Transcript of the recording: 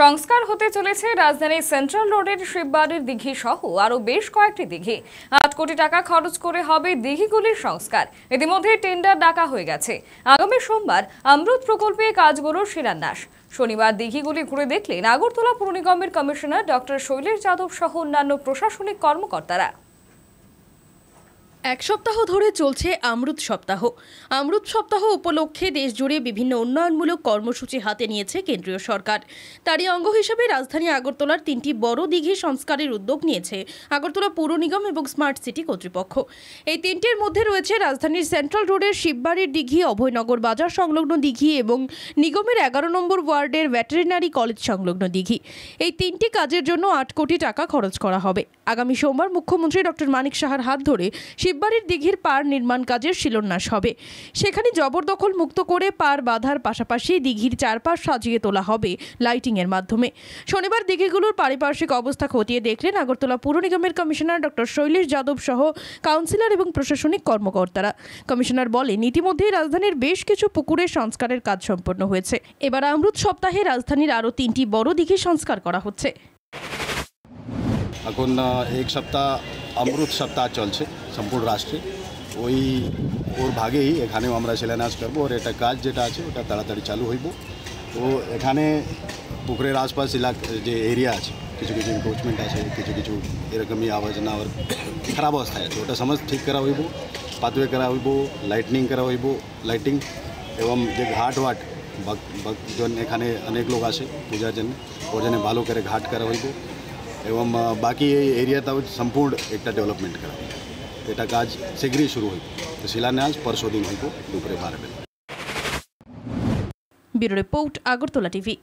সংস্কার হতে চলেছে রাজধানীর সেন্ট্রাল রোডের শিববাড়ির দিঘি সহ আরও বেশ কয়েকটি দিঘি আট কোটি টাকা খরচ করে হবে দিঘিগুলির সংস্কার ইতিমধ্যে টেন্ডার ডাকা হয়ে গেছে আগামী সোমবার আমরুত প্রকল্পে কাজগুলোর শিলান্যাস শনিবার দিঘিগুলি ঘুরে দেখলেন আগরতলা পুর নিগমের কমিশনার ডক্টর শৈলেশ যাদব সহ অন্যান্য প্রশাসনিক কর্মকর্তারা এক সপ্তাহ ধরে চলছে আমরুত সপ্তাহ আমরুত সপ্তাহ উপলক্ষে দেশজুড়ে বিভিন্ন উন্নয়নমূলক কর্মসূচি হাতে নিয়েছে কেন্দ্রীয় সরকার তারই অঙ্গ হিসেবে রাজধানী আগরতলার তিনটি বড় দিঘি সংস্কারের উদ্যোগ নিয়েছে আগরতলা পৌর নিগম এবং স্মার্ট সিটি কর্তৃপক্ষ এই তিনটির মধ্যে রয়েছে রাজধানীর সেন্ট্রাল রোডের শিববাড়ির দিঘি অভয়নগর বাজার সংলগ্ন দিঘি এবং নিগমের এগারো নম্বর ওয়ার্ডের ভেটেরিনারি কলেজ সংলগ্ন দিঘি এই তিনটি কাজের জন্য আট কোটি টাকা খরচ করা হবে আগামী সোমবার মুখ্যমন্ত্রী ডক্টর মানিক সাহার হাত ধরে শিববাড়ির দিঘির পার নির্মাণ কাজের শিলান্যাস হবে সেখানে জবরদখল মুক্ত করে পার বাঁধার পাশাপাশি দিঘির চারপাশ সাজিয়ে তোলা হবে লাইটিংয়ের মাধ্যমে শনিবার দিঘিগুলোর পারিপার্শ্বিক অবস্থা খতিয়ে দেখলেন আগরতলা পুর নিগমের কমিশনার ডক্টর শৈলেশ যাদব সহ কাউন্সিলর এবং প্রশাসনিক কর্মকর্তারা কমিশনার বলেন ইতিমধ্যেই রাজধানীর বেশ কিছু পুকুরের সংস্কারের কাজ সম্পন্ন হয়েছে এবার আমৃত সপ্তাহে রাজধানীর আরও তিনটি বড় দিঘি সংস্কার করা হচ্ছে এখন এক সপ্তাহ અમૃત સત્તા ચલશે સંપૂર્ણ রাষ্ট্রে ওই ওর ভাগেই এখানেও আমরা শিলান্যাস করবো ওর একটা কাজ যেটা আছে ওটা তাড়াতাড়ি চালু হইব তো এখানে পুকুরের আশপাশ এলাকা যে এরিয়া আছে কিছু কিছু ইনক্রোচমেন্ট আছে কিছু কিছু এরকমই আবর্জনা আর খারাপ অবস্থায় আছে ওটা সমস্ত ঠিক করা হইব পাথওয়ে করা হইব লাইটনিং করা হইব লাইটিং এবং যে ঘাট ওয়াট ভক্তজন এখানে অনেক লোক আসে পূজার জন্য ওর জন্য ভালো করে ঘাট করা হইব एवं बाकी एरिया तब संपूर्ण एक डेवलपमेंट करा एटा काज सेगरी सुरू हुई तो शिलान्यास परसों दिन हमको दोपहर बारह बजे ब्यूरो रिपोर्ट आगरतला टीवी